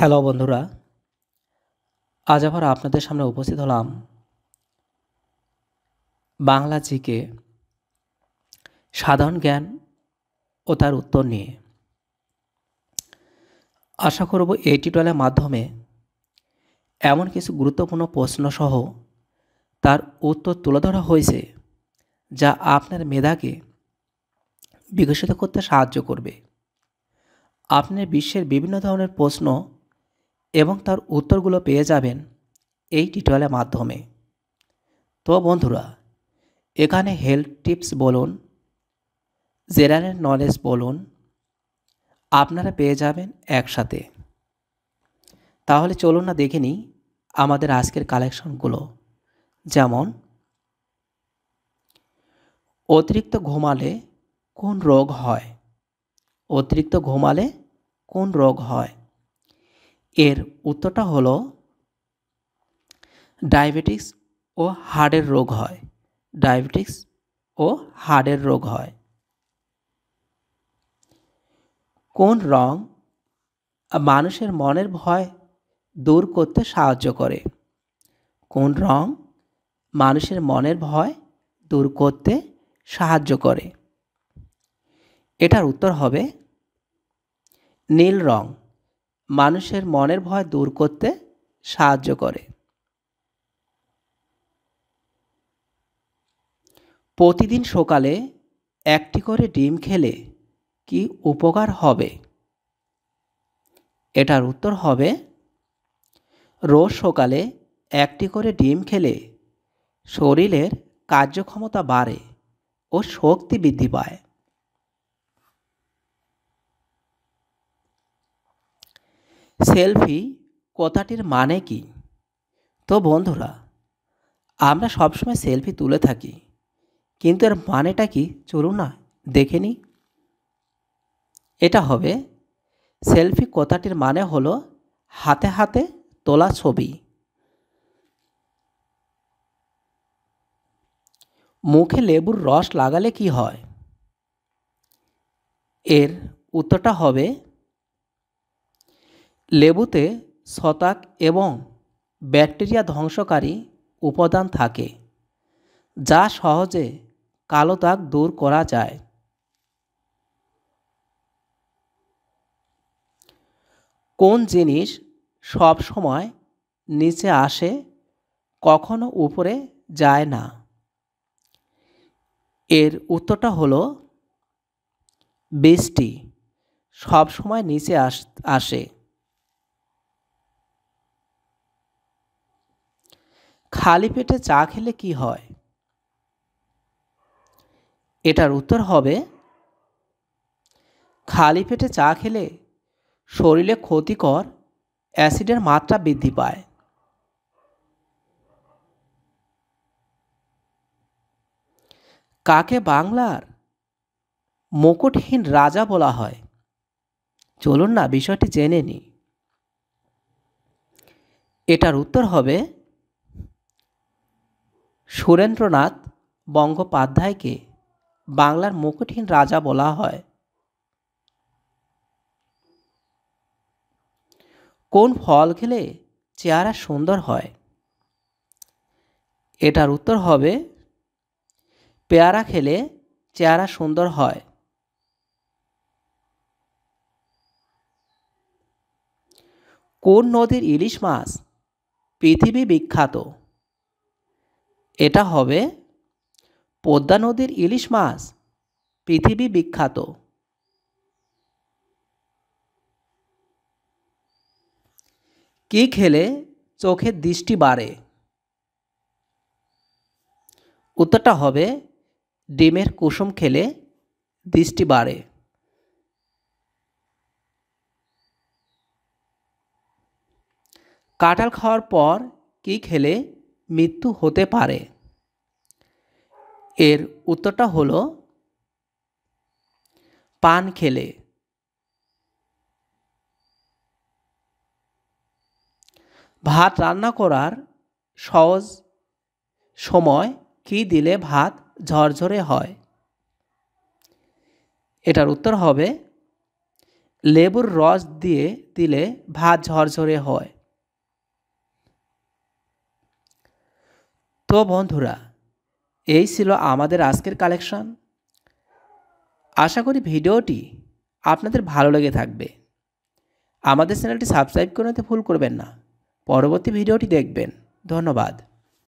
hello বন্ধুরা আজ আবার আপনাদের সামনে উপস্থিত হলাম বাংলা জিকে সাধারণ জ্ঞান ও তার উত্তর নিয়ে আশা করব এই টিউটোরিয়ালের মাধ্যমে এমন কিছু গুরুত্বপূর্ণ প্রশ্নসহ তার উত্তর তুলে ধরা হয়েছে যা আপনার মেধাকে বিকশিত করতে সাহায্য করবে আপনার বিশ্বের বিভিন্ন ধরনের প্রশ্ন এবং তার উত্তরগুলো পেয়ে যাবেন এই টিউটোরিয়ালের মাধ্যমে তো বন্ধুরা এখানে হেলথ টিপস বলুন জেনারেল নলেজ বলুন আপনারা পেয়ে যাবেন একসাথে তাহলে চলুন না দেখে নিই আমাদের আজকের কালেকশনগুলো যেমন অতিরিক্ত ঘুমালে কোন রোগ হয় অতিরিক্ত ঘুমালে কোন রোগ হয় এর উত্তরটা হলো ডায়াবেটিক্স ও হাড়ের রোগ হয় ডায়াবেটিক্স ও হাড়ের রোগ হয় কোন রং মানুষের মনের ভয় দূর করতে সাহায্য করে কোন রং মানুষের মনের ভয় দূর করতে সাহায্য করে এটার উত্তর হবে নীল রং মানুষের মনের ভয় দূর করতে সাহায্য করে প্রতিদিন সকালে একটি করে ডিম খেলে কি উপকার হবে এটার উত্তর হবে রোজ সকালে একটি করে ডিম খেলে শরীরের কার্যক্ষমতা বাড়ে ও শক্তি বৃদ্ধি পায় সেলফি কথাটির মানে কি তো বন্ধুরা আমরা সবসময় সেলফি তুলে থাকি কিন্তু এর মানেটা কি চলুন না দেখে নিই এটা হবে সেলফি কথাটির মানে হলো হাতে হাতে তোলা ছবি মুখে লেবুর রস লাগালে কি হয় এর উত্তরটা হবে লেবুতে শতাক এবং ব্যাকটেরিয়া ধ্বংসকারী উপাদান থাকে যা সহজে কালো দাগ দূর করা যায় কোন জিনিস সব সময় নিচে আসে কখনো উপরে যায় না এর উত্তরটা হলো বৃষ্টি সব সময় নিচে আস আসে খালি পেটে চা খেলে কি হয় এটার উত্তর হবে খালি পেটে চা খেলে শরীরে ক্ষতিকর অ্যাসিডের মাত্রা বৃদ্ধি পায় কাকে বাংলার মুকুটহীন রাজা বলা হয় চলুন না বিষয়টি জেনে নিই এটার উত্তর হবে সুরেন্দ্রনাথ বঙ্গোপাধ্যায়কে বাংলার মুকুটহীন রাজা বলা হয় কোন ফল খেলে চেহারা সুন্দর হয় এটার উত্তর হবে পেয়ারা খেলে চেহারা সুন্দর হয় কোন নদীর ইলিশ মাছ পৃথিবী বিখ্যাত এটা হবে পদ্মা নদীর ইলিশ মাছ পৃথিবী বিখ্যাত কি খেলে চোখের দৃষ্টি বাড়ে উত্তরটা হবে ডিমের কুসুম খেলে দৃষ্টি বাড়ে কাঁঠাল খাওয়ার পর কি খেলে মৃত্যু হতে পারে এর উত্তরটা হলো পান খেলে ভাত রান্না করার সহজ সময় কি দিলে ভাত ঝরঝরে হয় এটার উত্তর হবে লেবুর রস দিয়ে দিলে ভাত ঝরঝরে হয় তো বন্ধুরা এই ছিল আমাদের আজকের কালেকশন আশা করি ভিডিওটি আপনাদের ভালো লেগে থাকবে আমাদের চ্যানেলটি সাবস্ক্রাইব করে নিতে ভুল করবেন না পরবর্তী ভিডিওটি দেখবেন ধন্যবাদ